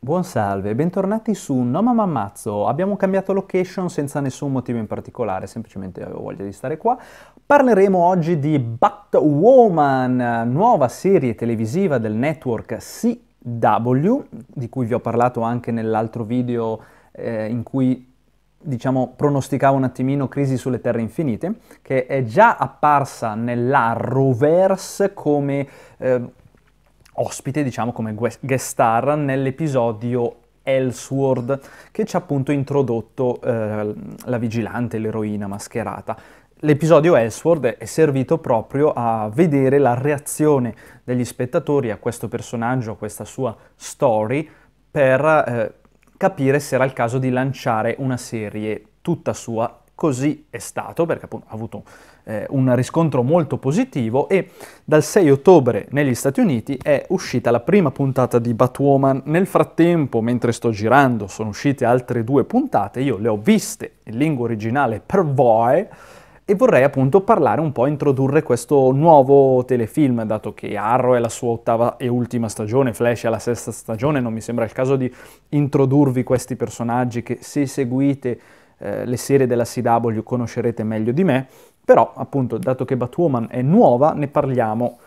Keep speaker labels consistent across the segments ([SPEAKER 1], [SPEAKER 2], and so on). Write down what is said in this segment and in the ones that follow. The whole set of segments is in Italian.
[SPEAKER 1] Buon salve, bentornati su No Mamma Ammazzo. Abbiamo cambiato location senza nessun motivo in particolare, semplicemente avevo voglia di stare qua. Parleremo oggi di Batwoman, nuova serie televisiva del network CW, di cui vi ho parlato anche nell'altro video eh, in cui diciamo, pronosticavo un attimino Crisi sulle Terre Infinite, che è già apparsa nell'Arrowverse come eh, ospite, diciamo come guest star, nell'episodio Elsword che ci ha appunto introdotto eh, la vigilante, l'eroina mascherata. L'episodio Elsword è servito proprio a vedere la reazione degli spettatori a questo personaggio, a questa sua story, per eh, capire se era il caso di lanciare una serie tutta sua Così è stato perché appunto, ha avuto eh, un riscontro molto positivo e dal 6 ottobre negli Stati Uniti è uscita la prima puntata di Batwoman. Nel frattempo, mentre sto girando, sono uscite altre due puntate, io le ho viste in lingua originale per voi e vorrei appunto parlare un po', introdurre questo nuovo telefilm, dato che Arrow è la sua ottava e ultima stagione, Flash è la sesta stagione, non mi sembra il caso di introdurvi questi personaggi che se seguite eh, le serie della CW conoscerete meglio di me, però appunto dato che Batwoman è nuova ne parliamo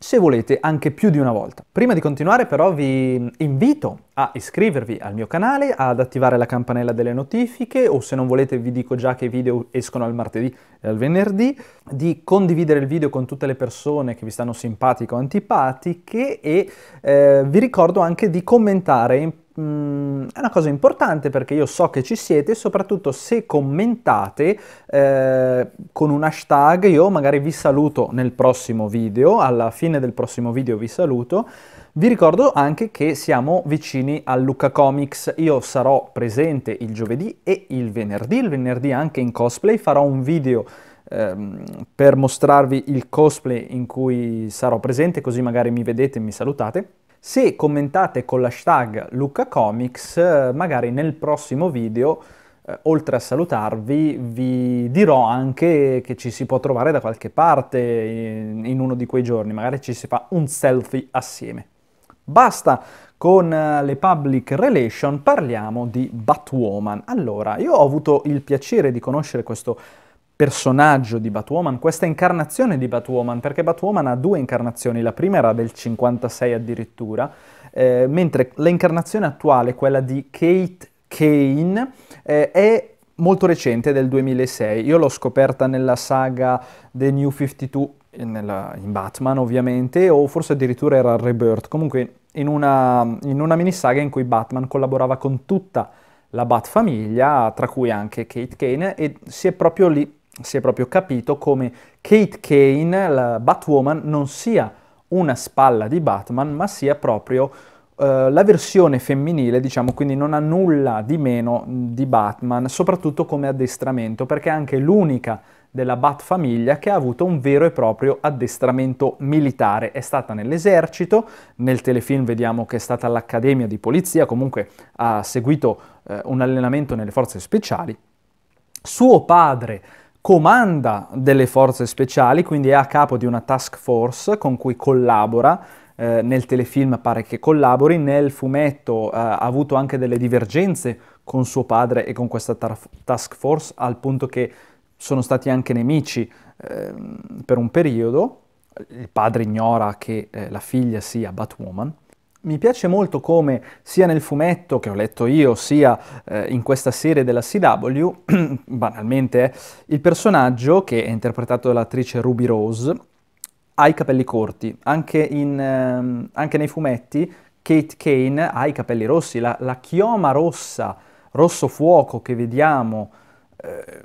[SPEAKER 1] se volete anche più di una volta. Prima di continuare però vi invito a iscrivervi al mio canale, ad attivare la campanella delle notifiche o se non volete vi dico già che i video escono al martedì e al venerdì, di condividere il video con tutte le persone che vi stanno simpatiche o antipatiche e eh, vi ricordo anche di commentare mh, mm, è una cosa importante perché io so che ci siete soprattutto se commentate eh, con un hashtag io magari vi saluto nel prossimo video, alla fine del prossimo video vi saluto. Vi ricordo anche che siamo vicini al Luca Comics, io sarò presente il giovedì e il venerdì, il venerdì anche in cosplay, farò un video ehm, per mostrarvi il cosplay in cui sarò presente, così magari mi vedete e mi salutate. Se commentate con l'hashtag LucaComics, eh, magari nel prossimo video, eh, oltre a salutarvi, vi dirò anche che ci si può trovare da qualche parte in, in uno di quei giorni, magari ci si fa un selfie assieme. Basta con eh, le public relation, parliamo di Batwoman. Allora, io ho avuto il piacere di conoscere questo personaggio di Batwoman, questa incarnazione di Batwoman, perché Batwoman ha due incarnazioni, la prima era del 56 addirittura, eh, mentre l'incarnazione attuale, quella di Kate Kane, eh, è molto recente, del 2006. Io l'ho scoperta nella saga The New 52, eh, nella, in Batman ovviamente, o forse addirittura era Rebirth, comunque in una, in una minisaga in cui Batman collaborava con tutta la Bat famiglia, tra cui anche Kate Kane, e si è proprio lì si è proprio capito come Kate Kane, la Batwoman, non sia una spalla di Batman, ma sia proprio eh, la versione femminile, diciamo, quindi non ha nulla di meno di Batman, soprattutto come addestramento, perché è anche l'unica della Bat famiglia che ha avuto un vero e proprio addestramento militare. È stata nell'esercito, nel telefilm vediamo che è stata all'Accademia di Polizia, comunque ha seguito eh, un allenamento nelle forze speciali. Suo padre comanda delle forze speciali, quindi è a capo di una task force con cui collabora. Eh, nel telefilm pare che collabori, nel fumetto eh, ha avuto anche delle divergenze con suo padre e con questa task force al punto che sono stati anche nemici eh, per un periodo. Il padre ignora che eh, la figlia sia Batwoman. Mi piace molto come sia nel fumetto che ho letto io, sia eh, in questa serie della CW, banalmente, il personaggio che è interpretato dall'attrice Ruby Rose ha i capelli corti. Anche, in, ehm, anche nei fumetti Kate Kane ha i capelli rossi, la, la chioma rossa, rosso fuoco che vediamo eh,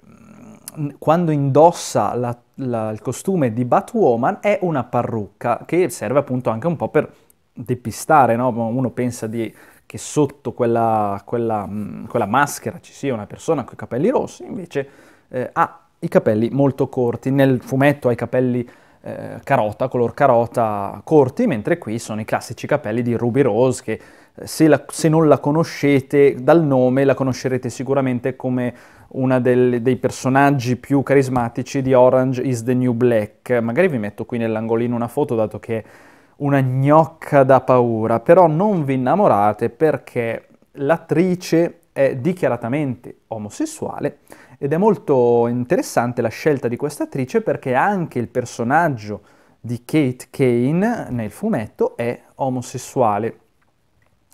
[SPEAKER 1] quando indossa la, la, il costume di Batwoman è una parrucca che serve appunto anche un po' per depistare, no? uno pensa di, che sotto quella, quella, mh, mm, quella, maschera ci sia una persona con i capelli rossi, invece eh, ha i capelli molto corti, nel fumetto ha i capelli eh, carota, color carota corti, mentre qui sono i classici capelli di Ruby Rose che eh, se, la, se non la conoscete dal nome la conoscerete sicuramente come uno dei personaggi più carismatici di Orange is the New Black. Magari vi metto qui nell'angolino una foto dato che una gnocca da paura, però non vi innamorate perché l'attrice è dichiaratamente omosessuale ed è molto interessante la scelta di questa attrice perché anche il personaggio di Kate Kane nel fumetto è omosessuale.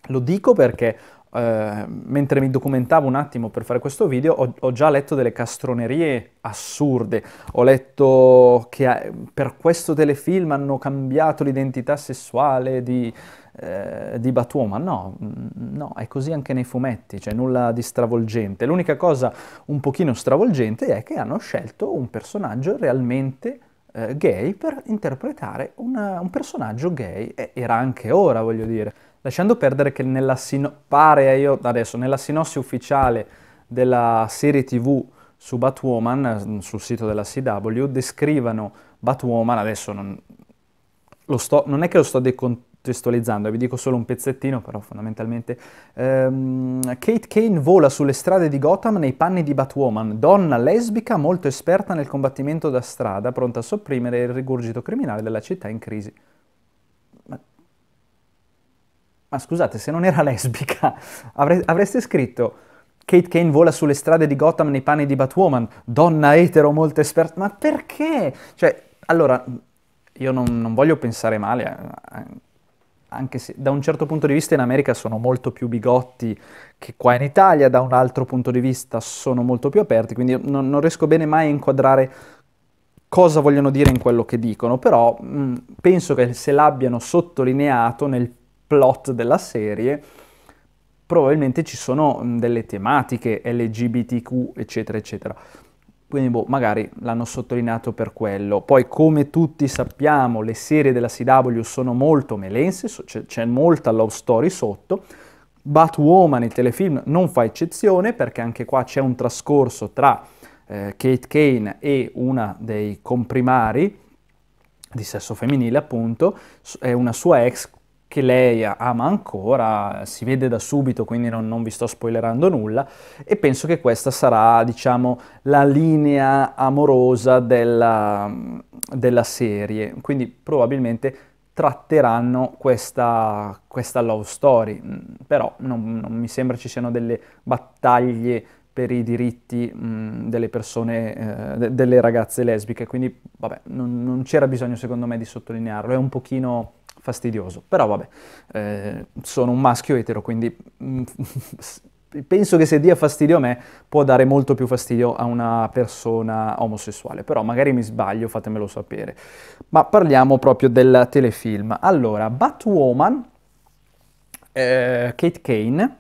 [SPEAKER 1] Lo dico perché Ehm, mentre mi documentavo un attimo per fare questo video, ho, ho già letto delle castronerie assurde. Ho letto che eh, per questo telefilm hanno cambiato l'identità sessuale di, eh, di Batwoman. No, mm, no, è così anche nei fumetti, cioè nulla di stravolgente. L'unica cosa un pochino stravolgente è che hanno scelto un personaggio realmente eh, gay per interpretare una, un personaggio gay. E era anche ora, voglio dire. Lasciando perdere che nella, sino- eh, io, adesso, nella sinossi ufficiale della serie TV su Batwoman, mm, sul sito della CW, descrivano Batwoman, adesso non, sto, non è che lo sto decontestualizzando, eh, vi dico solo un pezzettino, però fondamentalmente, ehm, Kate Kane vola sulle strade di Gotham nei panni di Batwoman, donna lesbica molto esperta nel combattimento da strada, pronta a sopprimere il rigurgito criminale della città in crisi ma scusate, se non era lesbica, avre- avreste scritto Kate Kane vola sulle strade di Gotham nei panni di Batwoman, donna etero molto esperta, ma perché? Cioè, allora, io non, non voglio pensare male, eh, eh, anche se da un certo punto di vista in America sono molto più bigotti che qua in Italia, da un altro punto di vista sono molto più aperti, quindi non, non riesco bene mai a inquadrare cosa vogliono dire in quello che dicono, però mh, mm, penso che se l'abbiano sottolineato nel plot della serie, probabilmente ci sono delle tematiche LGBTQ, eccetera, eccetera. Quindi boh, magari l'hanno sottolineato per quello. Poi come tutti sappiamo le serie della CW sono molto melense, c'è, c'è molta love story sotto. Batwoman, il telefilm, non fa eccezione perché anche qua c'è un trascorso tra eh, Kate Kane e una dei comprimari di sesso femminile appunto, è una sua ex che lei ama ancora, si vede da subito, quindi non, non, vi sto spoilerando nulla, e penso che questa sarà, diciamo, la linea amorosa della, della serie. Quindi probabilmente tratteranno questa, questa love story, mm, però non, non, mi sembra ci siano delle battaglie per i diritti mh, mm, delle persone, eh, de, delle ragazze lesbiche, quindi vabbè, non, non c'era bisogno secondo me di sottolinearlo, è un pochino fastidioso. Però vabbè, eh, sono un maschio etero, quindi mm, penso che se dia fastidio a me può dare molto più fastidio a una persona omosessuale, però magari mi sbaglio, fatemelo sapere. Ma parliamo proprio del telefilm. Allora, Batwoman, eh, Kate Kane,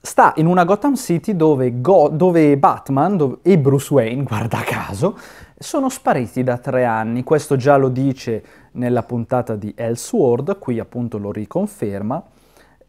[SPEAKER 1] sta in una Gotham City dove, Go- dove Batman dove- e Bruce Wayne, guarda caso, sono spariti da tre anni. Questo già lo dice nella puntata di Elseworld, qui appunto lo riconferma.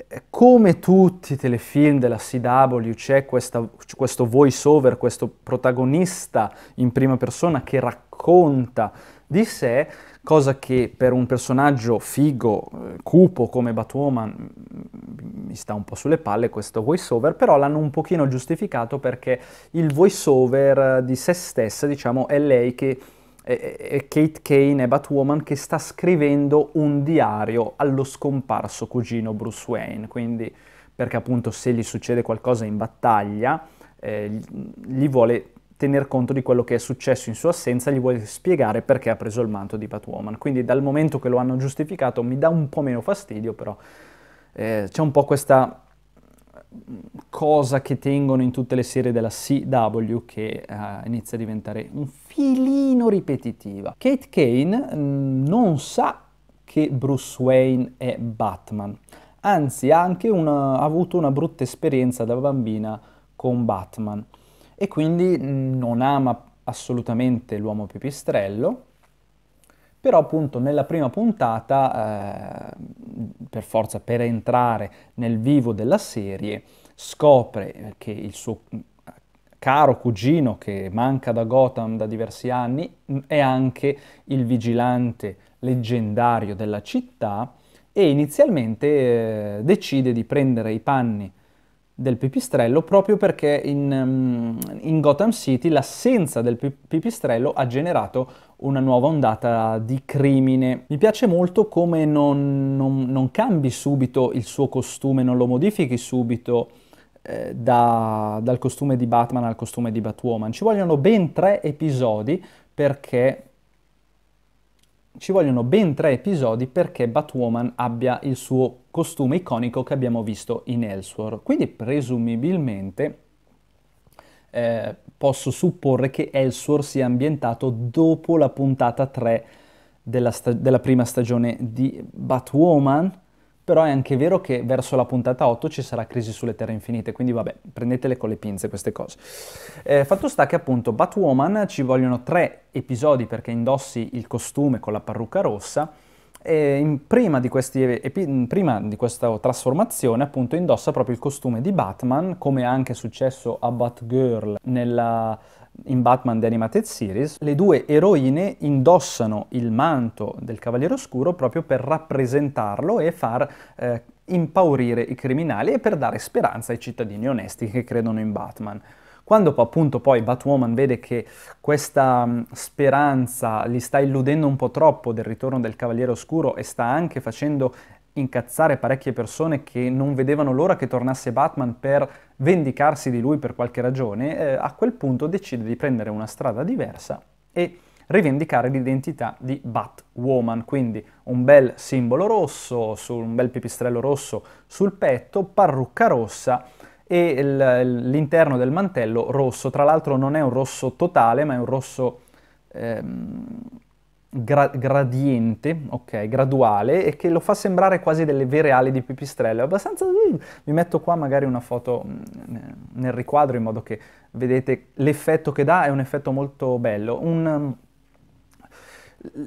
[SPEAKER 1] Eh, come tutti i telefilm della CW c'è questo voice over, questo protagonista in prima persona che racconta di sé, cosa che per un personaggio figo, eh, cupo come Batwoman mm, mi sta un po' sulle palle questo voiceover, però l'hanno un pochino giustificato perché il voiceover eh, di se stessa, diciamo, è lei che è Kate Kane, e Batwoman, che sta scrivendo un diario allo scomparso cugino Bruce Wayne, quindi perché appunto se gli succede qualcosa in battaglia eh, gli vuole tener conto di quello che è successo in sua assenza, gli vuole spiegare perché ha preso il manto di Batwoman. Quindi dal momento che lo hanno giustificato mi dà un po' meno fastidio, però eh, c'è un po' questa mm, cosa che tengono in tutte le serie della CW che eh, inizia a diventare un filino ripetitiva. Kate Kane mh, mm, non sa che Bruce Wayne è Batman, anzi ha anche una, ha avuto una brutta esperienza da bambina con Batman e quindi non ama assolutamente l'uomo pipistrello, però appunto nella prima puntata, eh, per forza per entrare nel vivo della serie, scopre che il suo caro cugino che manca da Gotham da diversi anni è anche il vigilante leggendario della città e inizialmente eh, decide di prendere i panni del pipistrello proprio perché in, ehm, in Gotham City l'assenza del pipistrello ha generato una nuova ondata di crimine. Mi piace molto come non, non, non cambi subito il suo costume, non lo modifichi subito eh, da, dal costume di Batman al costume di Batwoman. Ci vogliono ben tre episodi perché ci vogliono ben tre episodi perché Batwoman abbia il suo costume iconico che abbiamo visto in Elsewhere. Quindi presumibilmente eh, posso supporre che Elsewhere sia ambientato dopo la puntata 3 della, della prima stagione di Batwoman, però è anche vero che verso la puntata 8 ci sarà crisi sulle terre infinite, quindi vabbè, prendetele con le pinze queste cose. Eh, fatto sta che appunto Batwoman ci vogliono tre episodi perché indossi il costume con la parrucca rossa, in prima, di questi, in prima, di questa trasformazione appunto indossa proprio il costume di Batman, come è anche successo a Batgirl nella in Batman The Animated Series, le due eroine indossano il manto del Cavaliere Oscuro proprio per rappresentarlo e far eh, impaurire i criminali e per dare speranza ai cittadini onesti che credono in Batman. Quando appunto poi Batwoman vede che questa mm, speranza li sta illudendo un po' troppo del ritorno del Cavaliere Oscuro e sta anche facendo incazzare parecchie persone che non vedevano l'ora che tornasse Batman per vendicarsi di lui per qualche ragione, eh, a quel punto decide di prendere una strada diversa e rivendicare l'identità di Batwoman, quindi un bel simbolo rosso, su un bel pipistrello rosso sul petto, parrucca rossa e l'interno del mantello rosso, tra l'altro non è un rosso totale, ma è un rosso ehm, gra- gradiente, ok, graduale, e che lo fa sembrare quasi delle vere ali di pipistrello. È abbastanza... Uh, vi metto qua magari una foto mm, nel riquadro in modo che vedete l'effetto che dà, è un effetto molto bello. Un, mm,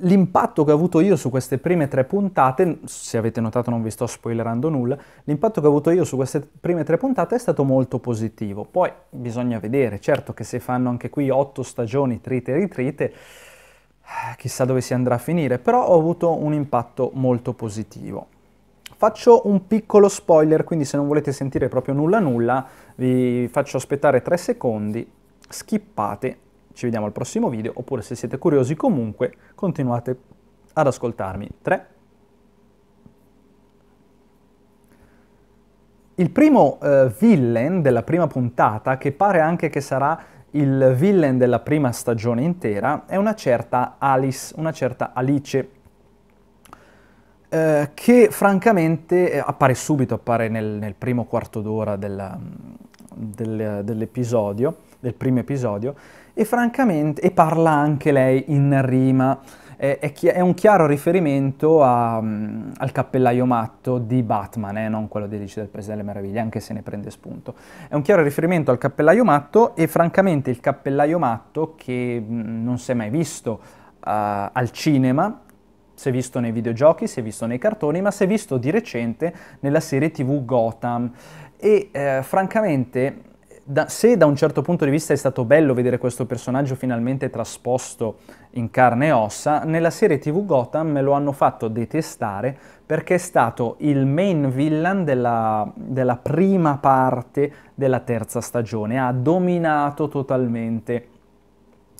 [SPEAKER 1] L'impatto che ho avuto io su queste prime tre puntate, se avete notato non vi sto spoilerando nulla, l'impatto che ho avuto io su queste prime tre puntate è stato molto positivo. Poi bisogna vedere, certo che se fanno anche qui otto stagioni trite e ritrite, eh, chissà dove si andrà a finire, però ho avuto un impatto molto positivo. Faccio un piccolo spoiler, quindi se non volete sentire proprio nulla nulla, vi faccio aspettare 3 secondi, skippate, ci vediamo al prossimo video, oppure se siete curiosi comunque continuate ad ascoltarmi. 3. Il primo eh, villain della prima puntata, che pare anche che sarà il villain della prima stagione intera è una certa Alice, una certa Alice, eh, che francamente eh, appare subito, appare nel, nel primo quarto d'ora del, del, dell'episodio, del primo episodio, e francamente, e parla anche lei in rima, è, è, chi- è un chiaro riferimento a, um, al cappellaio matto di Batman, eh, non quello di Dici del Paese delle Meraviglie, anche se ne prende spunto. È un chiaro riferimento al cappellaio matto e francamente il cappellaio matto che mm, non si è mai visto uh, al cinema, si è visto nei videogiochi, si è visto nei cartoni, ma si è visto di recente nella serie TV Gotham. E eh, francamente da, se da un certo punto di vista è stato bello vedere questo personaggio finalmente trasposto in carne e ossa, nella serie TV Gotham me lo hanno fatto detestare perché è stato il main villain della, della prima parte della terza stagione, ha dominato totalmente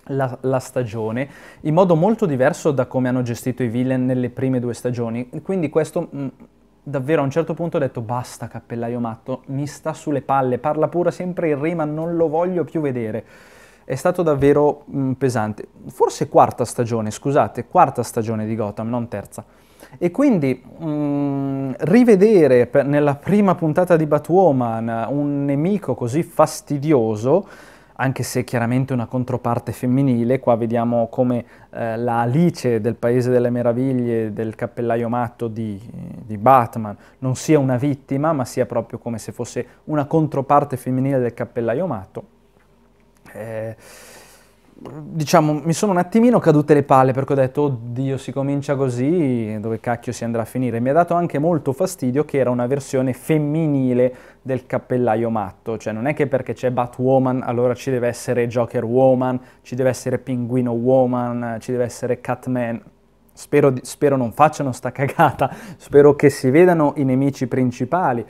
[SPEAKER 1] la, la, stagione in modo molto diverso da come hanno gestito i villain nelle prime due stagioni. Quindi questo mm, davvero a un certo punto ho detto basta cappellaio matto, mi sta sulle palle, parla pure sempre in rima, non lo voglio più vedere. È stato davvero mh, mm, pesante. Forse quarta stagione, scusate, quarta stagione di Gotham, non terza. E quindi mh, mm, rivedere per, nella prima puntata di Batwoman un nemico così fastidioso anche se chiaramente una controparte femminile, qua vediamo come eh, la Alice del Paese delle Meraviglie, del cappellaio matto di, di, Batman, non sia una vittima, ma sia proprio come se fosse una controparte femminile del cappellaio matto. Eh, diciamo, mi sono un attimino cadute le palle perché ho detto, oddio, si comincia così, dove cacchio si andrà a finire? Mi ha dato anche molto fastidio che era una versione femminile del cappellaio matto, cioè non è che perché c'è Batwoman allora ci deve essere Joker Woman, ci deve essere Pinguino Woman, ci deve essere Catman. Spero, spero non facciano sta cagata, spero che si vedano i nemici principali.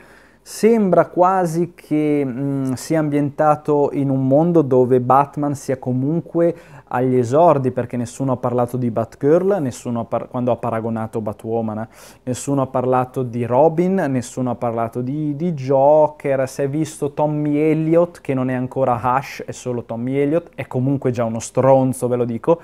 [SPEAKER 1] Sembra quasi che mh, mm, sia ambientato in un mondo dove Batman sia comunque agli esordi, perché nessuno ha parlato di Batgirl, nessuno ha par- quando ha paragonato Batwoman, eh, nessuno ha parlato di Robin, nessuno ha parlato di, di Joker, si è visto Tommy Elliott, che non è ancora Hush, è solo Tommy Elliott, è comunque già uno stronzo, ve lo dico.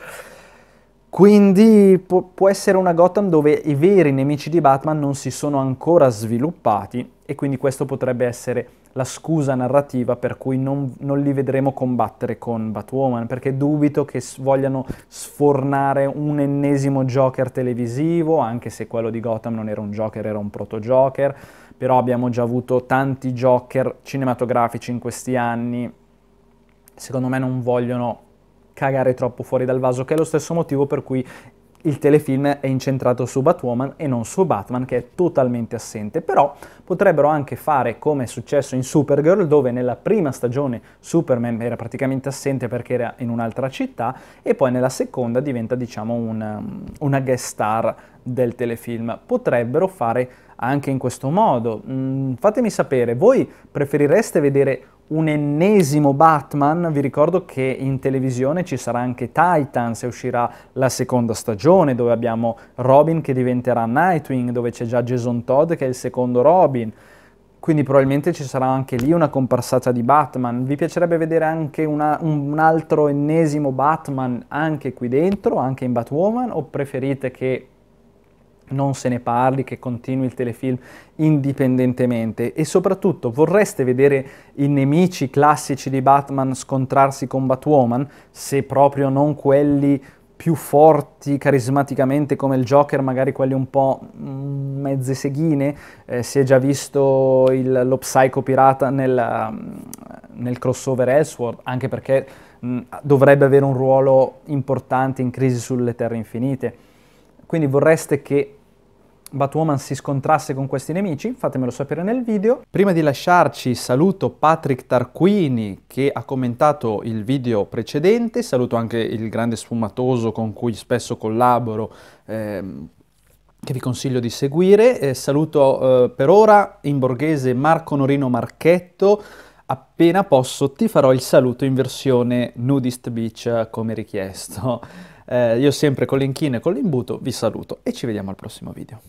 [SPEAKER 1] Quindi può essere una Gotham dove i veri nemici di Batman non si sono ancora sviluppati e quindi questo potrebbe essere la scusa narrativa per cui non, non, li vedremo combattere con Batwoman, perché dubito che vogliano sfornare un ennesimo Joker televisivo, anche se quello di Gotham non era un Joker, era un proto-Joker, però abbiamo già avuto tanti Joker cinematografici in questi anni, secondo me non vogliono cagare troppo fuori dal vaso, che è lo stesso motivo per cui il telefilm è incentrato su Batwoman e non su Batman che è totalmente assente, però potrebbero anche fare come è successo in Supergirl dove nella prima stagione Superman era praticamente assente perché era in un'altra città e poi nella seconda diventa diciamo una, um, una guest star del telefilm. Potrebbero fare anche in questo modo. Mm, fatemi sapere, voi preferireste vedere un ennesimo Batman, vi ricordo che in televisione ci sarà anche Titans e uscirà la seconda stagione dove abbiamo Robin che diventerà Nightwing, dove c'è già Jason Todd che è il secondo Robin. Quindi probabilmente ci sarà anche lì una comparsata di Batman. Vi piacerebbe vedere anche una, un altro ennesimo Batman anche qui dentro, anche in Batwoman, o preferite che non se ne parli, che continui il telefilm indipendentemente e soprattutto vorreste vedere i nemici classici di Batman scontrarsi con Batwoman, se proprio non quelli più forti carismaticamente come il Joker, magari quelli un po' mm, mezze seghine, eh, si è già visto il, lo Psycho Pirata nel, mm, nel crossover Ellsworth, anche perché mh, mm, dovrebbe avere un ruolo importante in Crisi sulle Terre Infinite. Quindi vorreste che Batwoman si scontrasse con questi nemici? Fatemelo sapere nel video. Prima di lasciarci saluto Patrick Tarquini che ha commentato il video precedente, saluto anche il grande sfumatoso con cui spesso collaboro ehm, che vi consiglio di seguire. Eh, saluto eh, per ora in borghese Marco Norino Marchetto. Appena posso ti farò il saluto in versione nudist beach eh, come richiesto. Eh, io sempre con l'inchino e con l'imbuto vi saluto e ci vediamo al prossimo video.